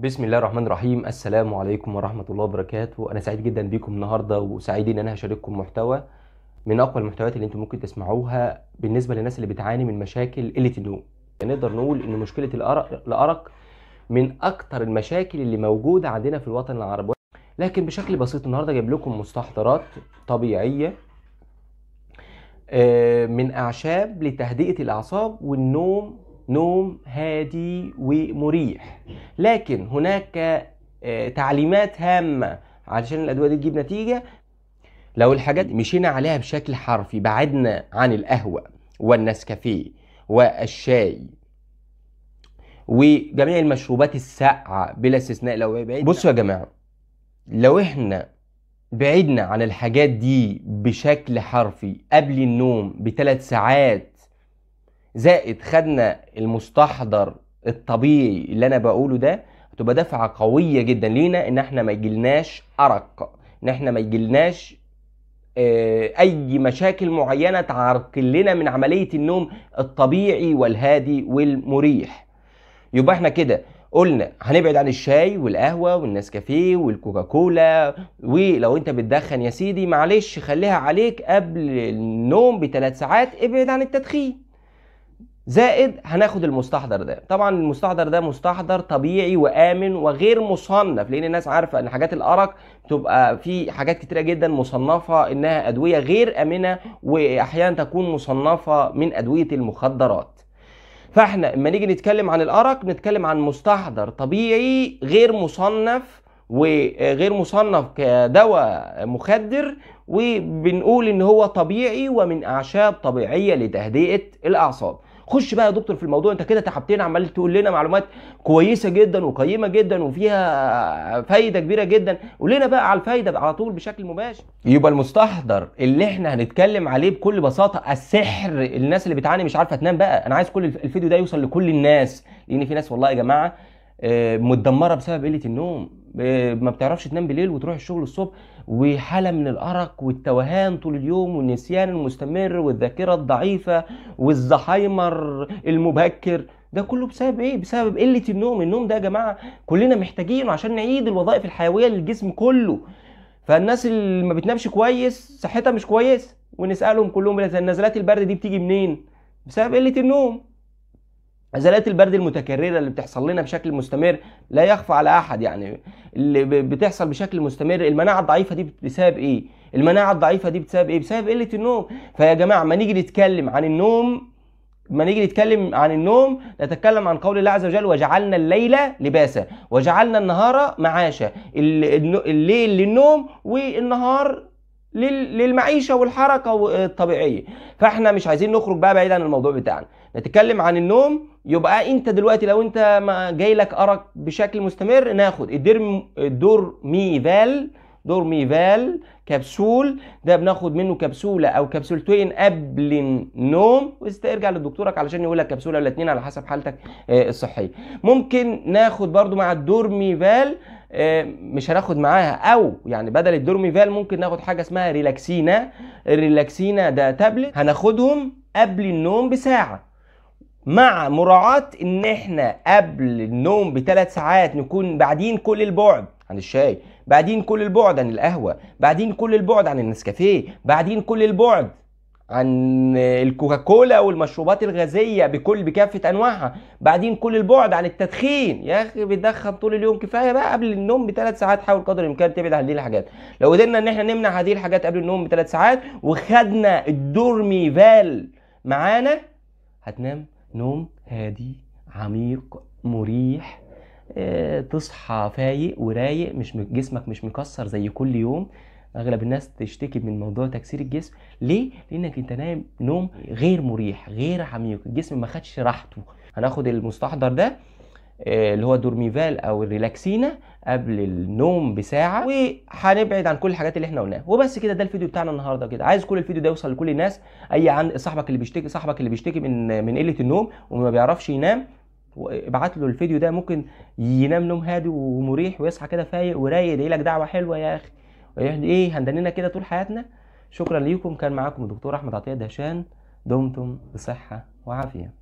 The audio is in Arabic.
بسم الله الرحمن الرحيم السلام عليكم ورحمة الله وبركاته أنا سعيد جدا بيكم النهاردة وسعيد إن أنا هشارككم محتوى من أقوى المحتويات اللي أنتم ممكن تسمعوها بالنسبة للناس اللي بتعاني من مشاكل قلة النوم نقدر نقول إن مشكلة الأرق, الأرق من أكتر المشاكل اللي موجودة عندنا في الوطن العربي لكن بشكل بسيط النهاردة جايب لكم مستحضرات طبيعية آه، من أعشاب لتهدئة الأعصاب والنوم نوم هادي ومريح لكن هناك آه، تعليمات هامة علشان الأدوية دي تجيب نتيجة لو الحاجات مشينا عليها بشكل حرفي بعدنا عن القهوة والنسكافيه والشاي وجميع المشروبات الساقعة بلا استثناء لو بعيد بصوا يا جماعة لو احنا بعدنا عن الحاجات دي بشكل حرفي قبل النوم بثلاث ساعات زائد خدنا المستحضر الطبيعي اللي انا بقوله ده هتبقى دفعه قويه جدا لينا ان احنا ما يجيلناش ارق ان احنا ما يجيلناش آه، اي مشاكل معينه تعرق لنا من عمليه النوم الطبيعي والهادي والمريح يبقى احنا كده قلنا هنبعد عن الشاي والقهوه والنسكافيه والكوكاكولا ولو انت بتدخن يا سيدي معلش خليها عليك قبل النوم بثلاث ساعات ابعد عن التدخين زائد هناخد المستحضر ده طبعا المستحضر ده مستحضر طبيعي وامن وغير مصنف لان الناس عارفه ان حاجات الارق تبقى في حاجات كتيره جدا مصنفه انها ادويه غير امنه واحيانا تكون مصنفه من ادويه المخدرات فاحنا لما نيجي نتكلم عن الارق نتكلم عن مستحضر طبيعي غير مصنف وغير مصنف كدواء مخدر وبنقول ان هو طبيعي ومن اعشاب طبيعيه لتهدئه الاعصاب خش بقى يا دكتور في الموضوع انت كده تعبتنا عمال تقول لنا معلومات كويسه جدا وقيمه جدا وفيها فايده كبيره جدا قول لنا بقى على الفايده على طول بشكل مباشر يبقى المستحضر اللي احنا هنتكلم عليه بكل بساطه السحر الناس اللي بتعاني مش عارفه تنام بقى انا عايز كل الفيديو ده يوصل لكل الناس لان في ناس والله يا جماعه آه، متدمره بسبب قله النوم ما بتعرفش تنام بالليل وتروح الشغل الصبح وحاله من الارق والتوهان طول اليوم والنسيان المستمر والذاكره الضعيفه والزهايمر المبكر ده كله بسبب ايه بسبب قله النوم النوم ده يا جماعه كلنا محتاجينه عشان نعيد الوظائف الحيويه للجسم كله فالناس اللي ما بتنامش كويس صحتها مش كويسه ونسالهم كلهم نزلات البرد دي بتيجي منين بسبب قله النوم عزلات البرد المتكررة اللي بتحصل لنا بشكل مستمر لا يخفى على أحد يعني اللي بتحصل بشكل مستمر المناعة الضعيفة دي بسبب إيه؟ المناعة الضعيفة دي بسبب إيه؟ بسبب قلة النوم فيا جماعة ما نيجي نتكلم عن النوم ما نيجي نتكلم عن النوم نتكلم عن قول الله عز وجل وجعلنا الليل لباسا وجعلنا النهار معاشا الليل للنوم والنهار للمعيشه والحركه آه، الطبيعيه فاحنا مش عايزين نخرج بقى بعيد عن الموضوع بتاعنا نتكلم عن النوم يبقى انت دلوقتي لو انت جاي لك ارق بشكل مستمر ناخد الدور ميفال دور ميفال كبسول ده بناخد منه كبسوله او كبسولتين قبل النوم واسترجع لدكتورك علشان يقول لك كبسوله ولا اتنين على حسب حالتك آه، الصحيه ممكن ناخد برده مع الدور ميفال آه، مش هناخد معاها او يعني بدل الدورميفال ممكن ناخد حاجه اسمها ريلاكسينا الريلاكسينا ده تابلت هناخدهم قبل النوم بساعه مع مراعاه ان احنا قبل النوم بثلاث ساعات نكون بعدين كل البعد عن الشاي بعدين كل البعد عن القهوه بعدين كل البعد عن النسكافيه بعدين كل البعد عن الكوكاكولا والمشروبات الغازيه بكل بكافه انواعها بعدين كل البعد عن التدخين يا اخي بتدخن طول اليوم كفايه بقى قبل النوم بثلاث ساعات حاول قدر الامكان تبعد عن هذه الحاجات لو قدرنا ان احنا نمنع هذه الحاجات قبل النوم بثلاث ساعات وخدنا الدورمي فال معانا هتنام نوم هادي عميق مريح اه تصحى فايق ورايق مش جسمك مش مكسر زي كل يوم اغلب الناس تشتكي من موضوع تكسير الجسم ليه لانك انت نايم نوم غير مريح غير عميق الجسم ما خدش راحته هناخد المستحضر ده آه، اللي هو دورميفال او الريلاكسينا قبل النوم بساعه وهنبعد عن كل الحاجات اللي احنا قلناها وبس كده ده الفيديو بتاعنا النهارده كده عايز كل الفيديو ده يوصل لكل الناس اي عن صاحبك اللي بيشتكي صاحبك اللي بيشتكي من من قله النوم وما بيعرفش ينام ابعت له الفيديو ده ممكن ينام نوم هادي ومريح ويصحى كده فايق ورايق يدعي لك دعوه حلوه يا اخي يعني ايه هندننا كده طول حياتنا شكرا ليكم كان معاكم الدكتور احمد عطيه دهشان دمتم بصحه وعافيه